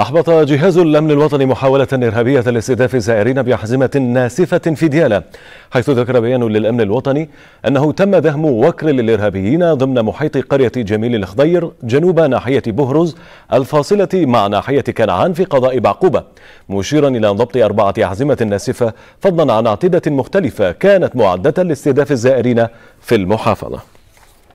أحبط جهاز الأمن الوطني محاولة إرهابية لاستهداف الزائرين بأحزمة ناسفة في ديالى حيث ذكر بيان للأمن الوطني أنه تم دهم وكر للإرهابيين ضمن محيط قرية جميل الخضير جنوب ناحية بهرز الفاصلة مع ناحية كنعان في قضاء بعقوبة مشيرا إلى ضبط أربعة أحزمة ناسفة فضلا عن أعتدة مختلفة كانت معدة لاستهداف الزائرين في المحافظة